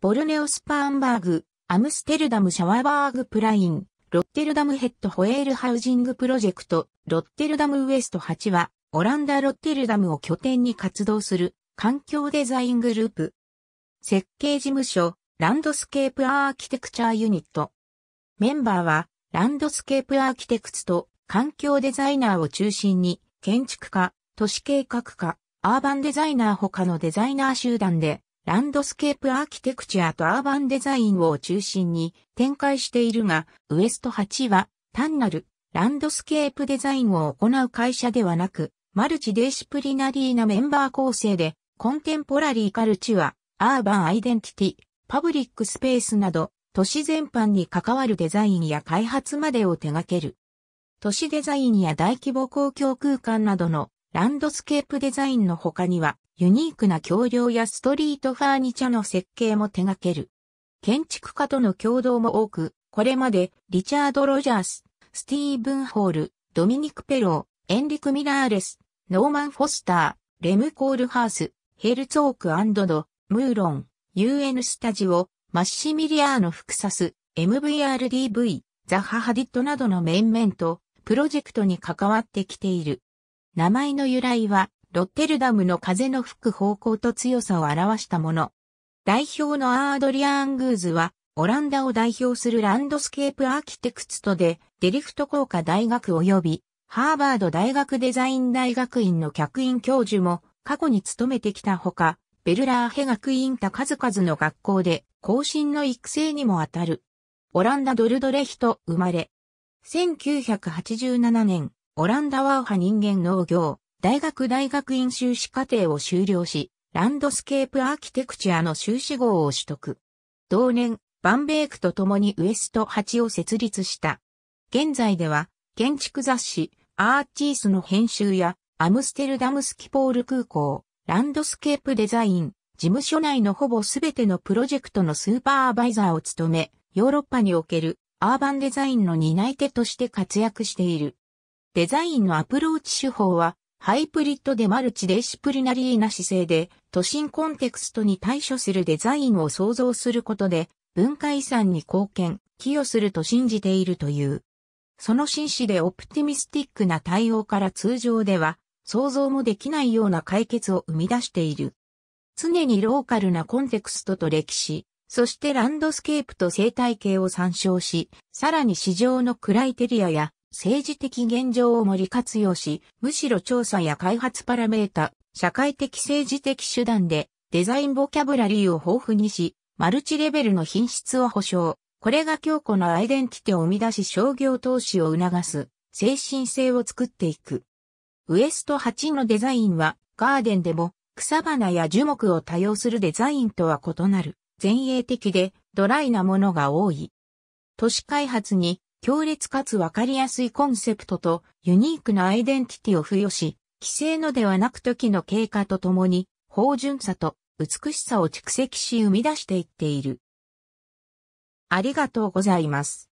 ボルネオスパーンバーグ、アムステルダムシャワーバーグプライン、ロッテルダムヘッドホエールハウジングプロジェクト、ロッテルダムウエスト8は、オランダロッテルダムを拠点に活動する環境デザイングループ。設計事務所、ランドスケープアーキテクチャーユニット。メンバーは、ランドスケープアーキテクツと環境デザイナーを中心に、建築家、都市計画家、アーバンデザイナー他のデザイナー集団で、ランドスケープアーキテクチャとアーバンデザインを中心に展開しているが、ウエスト8は単なるランドスケープデザインを行う会社ではなく、マルチデイシプリナリーなメンバー構成で、コンテンポラリーカルチュア、アーバンアイデンティティ、パブリックスペースなど、都市全般に関わるデザインや開発までを手掛ける。都市デザインや大規模公共空間などのランドスケープデザインの他には、ユニークな橋梁やストリートファーニチャの設計も手掛ける。建築家との共同も多く、これまでリチャード・ロジャース、スティーブン・ホール、ドミニク・ペロー、エンリク・ミラーレス、ノーマン・フォスター、レム・コールハース、ヘルツォークド、ムーロン、UN スタジオ、マッシミリアーノ・フクサス、MVRDV、ザ・ハハディットなどの面々と、プロジェクトに関わってきている。名前の由来は、ロッテルダムの風の吹く方向と強さを表したもの。代表のアードリアン・グーズは、オランダを代表するランドスケープアーキテクツとで、デリフト工科大学及び、ハーバード大学デザイン大学院の客員教授も、過去に勤めてきたほか、ベルラーヘ学院た数々の学校で、後進の育成にもあたる。オランダドルドレヒと生まれ。1987年、オランダワーハ人間農業、大学大学院修士課程を修了し、ランドスケープアーキテクチャの修士号を取得。同年、バンベークと共にウエスト8を設立した。現在では、建築雑誌、アーチースの編集や、アムステルダムスキポール空港、ランドスケープデザイン、事務所内のほぼすべてのプロジェクトのスーパーアバイザーを務め、ヨーロッパにおけるアーバンデザインの担い手として活躍している。デザインのアプローチ手法は、ハイブリッドでマルチデシプリナリーな姿勢で、都心コンテクストに対処するデザインを創造することで、文化遺産に貢献、寄与すると信じているという。その紳士でオプティミスティックな対応から通常では、想像もできないような解決を生み出している。常にローカルなコンテクストと歴史、そしてランドスケープと生態系を参照し、さらに市場のクライテリアや政治的現状を盛り活用し、むしろ調査や開発パラメータ、社会的政治的手段で、デザインボキャブラリーを豊富にし、マルチレベルの品質を保証。これが強固なアイデンティティを生み出し商業投資を促す、精神性を作っていく。ウエスト8のデザインは、ガーデンでも、草花や樹木を多用するデザインとは異なる、前衛的で、ドライなものが多い。都市開発に強烈かつわかりやすいコンセプトとユニークなアイデンティティを付与し、既成のではなく時の経過とともに、芳醇さと美しさを蓄積し生み出していっている。ありがとうございます。